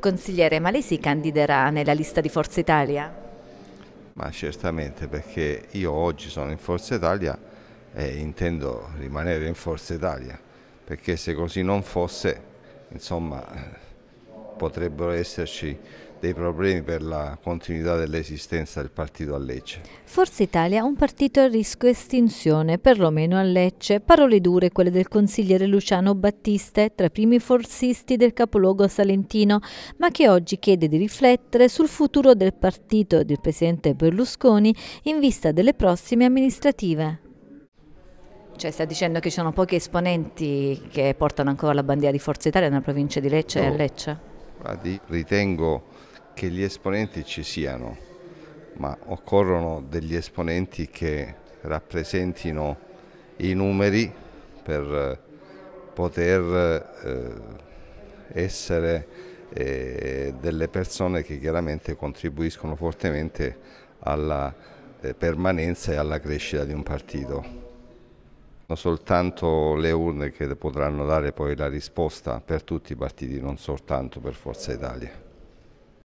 Consigliere, ma lei si candiderà nella lista di Forza Italia? Ma certamente, perché io oggi sono in Forza Italia e intendo rimanere in Forza Italia, perché se così non fosse, insomma potrebbero esserci dei problemi per la continuità dell'esistenza del partito a Lecce. Forza Italia un partito a rischio estinzione, perlomeno a Lecce. Parole dure quelle del consigliere Luciano Battiste, tra i primi forzisti del capoluogo salentino, ma che oggi chiede di riflettere sul futuro del partito e del presidente Berlusconi in vista delle prossime amministrative. Cioè sta dicendo che ci sono pochi esponenti che portano ancora la bandiera di Forza Italia nella provincia di Lecce oh. e a Lecce? Guardi, ritengo che gli esponenti ci siano, ma occorrono degli esponenti che rappresentino i numeri per eh, poter eh, essere eh, delle persone che chiaramente contribuiscono fortemente alla eh, permanenza e alla crescita di un partito soltanto le urne che potranno dare poi la risposta per tutti i partiti, non soltanto per Forza Italia.